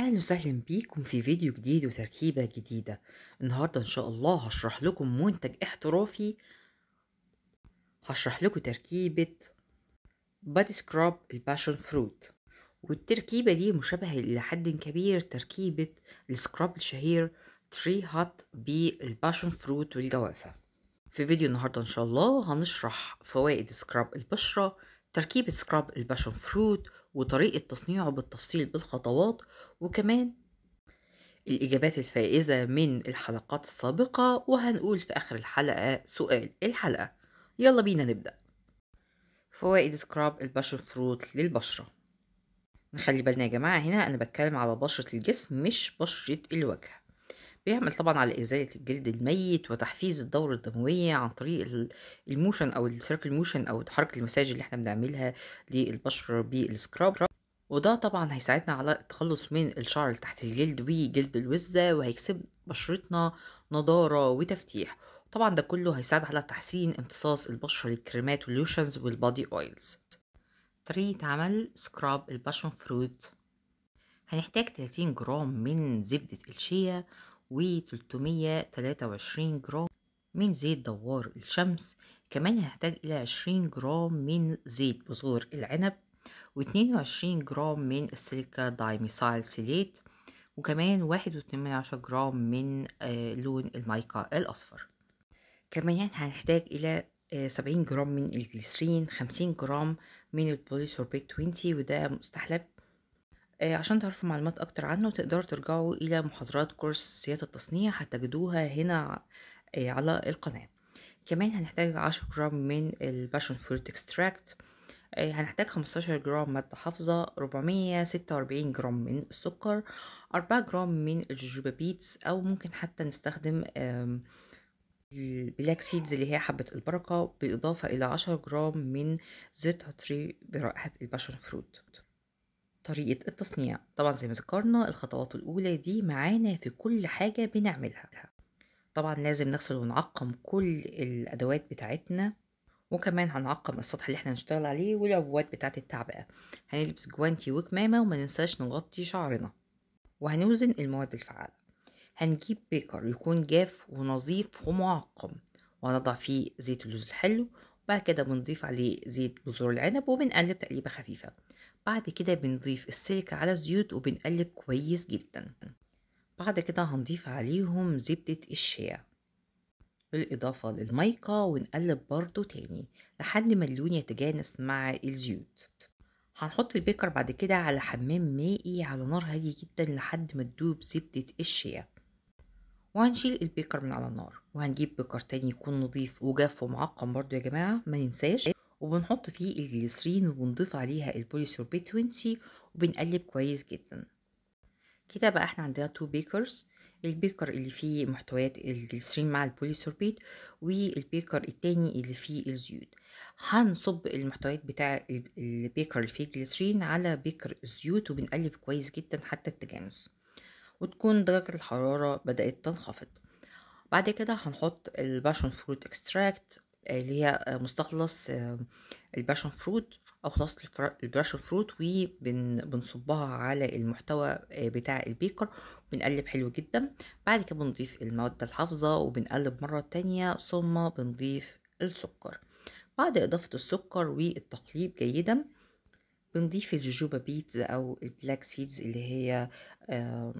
اهلا وسهلا بيكم في فيديو جديد وتركيبة جديدة النهاردة ان شاء الله هشرح لكم منتج احترافي هشرح لكم تركيبة بادي سكراب الباشون فروت والتركيبة دي مشابهة لحد كبير تركيبة السكراب الشهير تري هات بالباشون فروت والجوافة في فيديو النهاردة ان شاء الله هنشرح فوائد سكراب البشرة تركيبة سكراب الباشون فروت وطريقة تصنيعه بالتفصيل بالخطوات وكمان الإجابات الفائزة من الحلقات السابقة وهنقول في آخر الحلقة سؤال الحلقة يلا بينا نبدأ فوائد سكراب البشر فروت للبشرة نخلي بالنا يا جماعة هنا أنا بتكلم على بشرة الجسم مش بشرة الوجه بيعمل طبعا على إزالة الجلد الميت وتحفيز الدورة الدموية عن طريق الموشن أو السيركل موشن أو حركة المساج اللي احنا بنعملها للبشرة بالسكراب وده طبعا هيساعدنا على التخلص من الشعر اللي تحت الجلد وجلد الوزة وهيكسب بشرتنا نضارة وتفتيح طبعا ده كله هيساعد على تحسين امتصاص البشرة للكريمات واللوشنز والبادي اويلز طريقة عمل سكراب الباشون فروت هنحتاج 30 جرام من زبدة الشيا و323 جرام من زيت دوار الشمس كمان هحتاج إلى 20 جرام من زيت بذور العنب و22 جرام من السيليكا دايميسايل سيليت وكمان 1.8 جرام من آه، لون المايكا الأصفر كمان هنحتاج إلى 70 آه، جرام من الجليسرين 50 جرام من البوليسوربيت 20 وده مستحلب آه، عشان تعرفوا معلومات أكتر عنه تقدروا ترجعوا إلى محاضرات كورس سياده التصنيع هتجدوها هنا آه، على القناة كمان هنحتاج 10 جرام من الباشون فروت اكستراكت هنحتاج 15 جرام مادة حافظة 446 جرام من السكر 4 جرام من الجوجوبا بيتس أو ممكن حتى نستخدم البلاك سيدز اللي هي حبة البركة بالإضافة إلى 10 جرام من زيت عطري برائحة الباشون فروت طريقة التصنيع طبعا زي ما ذكرنا الخطوات الأولى دي معانا في كل حاجة بنعملها طبعا لازم نغسل ونعقم كل الأدوات بتاعتنا وكمان هنعقم السطح اللي احنا هنشتغل عليه والعبوات بتاعة التعبئة هنلبس جوانتي وكمامة وما ننساش نغطي شعرنا وهنوزن المواد الفعالة هنجيب بيكر يكون جاف ونظيف ومعقم وهنضع فيه زيت اللوز الحلو بعد كده بنضيف عليه زيت بذور العنب وبنقلب تقليبة خفيفة بعد كده بنضيف السلك على الزيوت وبنقلب كويس جدا بعد كده هنضيف عليهم زبدة الشيا بالإضافة للمايكا ونقلب برضو تاني لحد ما اللون يتجانس مع الزيوت هنحط البيكر بعد كده على حمام مائي على نار هادية جدا لحد ما تدوب زبدة الشيا وهنشيل البيكر من على النار وهنجيب بيكر تاني يكون نضيف وجاف ومعقم برضو يا جماعة ما ننساش وبنحط فيه الجليسرين وبنضيف عليها البوليسوربيت 20 وبنقلب كويس جدا كده بقى احنا عندنا تو بيكرز البيكر اللي فيه محتويات الجليسرين مع البوليسوربيت والبيكر التاني اللي فيه الزيوت هنصب المحتويات بتاع البيكر اللي فيه الجليسرين على بيكر الزيوت وبنقلب كويس جدا حتى التجانس وتكون درجة الحرارة بدأت تنخفض بعد كده هنحط الباشون فروت اكستراكت اللي هي آه، مستخلص آه، الباشون فروت او خلاصة الباشون فروت وبنصبها على المحتوى آه، بتاع البيكر بنقلب حلو جدا بعد كده بنضيف المواد الحافظة وبنقلب مرة تانية ثم بنضيف السكر بعد اضافة السكر والتقليب جيدا بنضيف الجوجوبا بيتز او البلاك سيدز اللي هي آه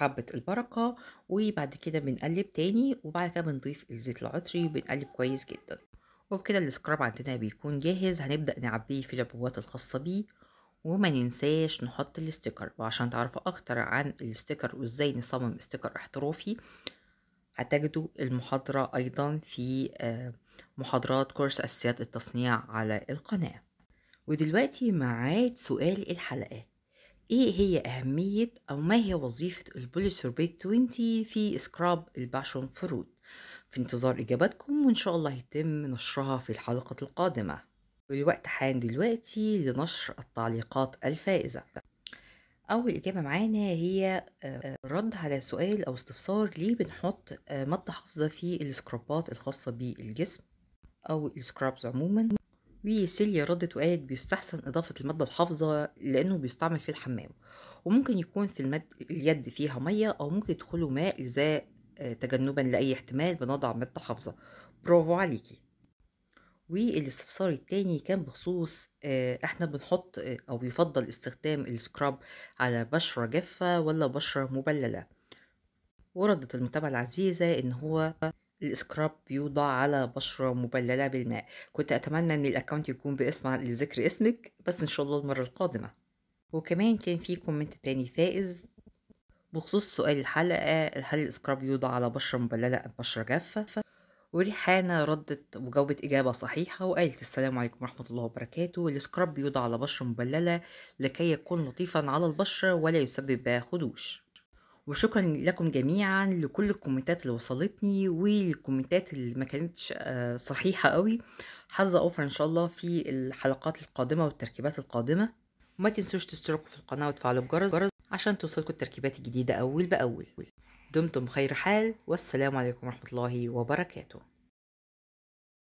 حبة البركة وبعد كده بنقلب تاني وبعد كده بنضيف الزيت العطري وبنقلب كويس جدا وبكده السكراب عندنا بيكون جاهز هنبدأ نعبيه في العبوات الخاصة بيه وما ننساش نحط الاستيكر وعشان تعرفوا اكتر عن الاستيكر وازاي نصمم استيكر احترافي هتجدوا المحاضرة ايضا في آه، محاضرات كورس اساسيات التصنيع على القناة ودلوقتي معاد سؤال الحلقة إيه هي أهمية أو ما هي وظيفة البوليسوربيت 20 في سكراب الباشون فروت في انتظار إجاباتكم وإن شاء الله يتم نشرها في الحلقة القادمة والوقت حان دلوقتي لنشر التعليقات الفائزة أول إجابة معانا هي آه، رد على سؤال أو استفسار ليه بنحط آه، مادة حافظة في السكرابات الخاصة بالجسم أو السكرابز عموما وسيليا ردت وقالت بيستحسن إضافة المادة الحافظة لأنه بيستعمل في الحمام وممكن يكون في المد... اليد فيها مية أو ممكن يدخله ماء لذا آه، تجنبا لأي احتمال بنضع مادة حافظة برافو عليكي والاستفسار التاني كان بخصوص آه، احنا بنحط آه، او يفضل استخدام السكراب على بشرة جافة ولا بشرة مبللة وردت المتابعة العزيزة ان هو السكراب بيوضع على بشرة مبللة بالماء كنت أتمنى أن الأكونت يكون باسم لذكر اسمك بس إن شاء الله المرة القادمة وكمان كان في كومنت تاني فائز بخصوص سؤال الحلقة هل السكراب يوضع على بشرة مبللة أم بشرة جافة وريحانة ردت وجاوبت إجابة صحيحة وقالت السلام عليكم ورحمة الله وبركاته السكراب يوضع على بشرة مبللة لكي يكون لطيفا على البشرة ولا يسبب خدوش وشكرا لكم جميعا لكل الكومنتات اللي وصلتني والكومنتات اللي ما كانتش آه، صحيحه قوي حظ اوفر ان شاء الله في الحلقات القادمه والتركيبات القادمه وما تنسوش تشتركوا في القناه وتفعلوا الجرس عشان توصلكم التركيبات الجديده اول باول دمتم بخير حال والسلام عليكم ورحمه الله وبركاته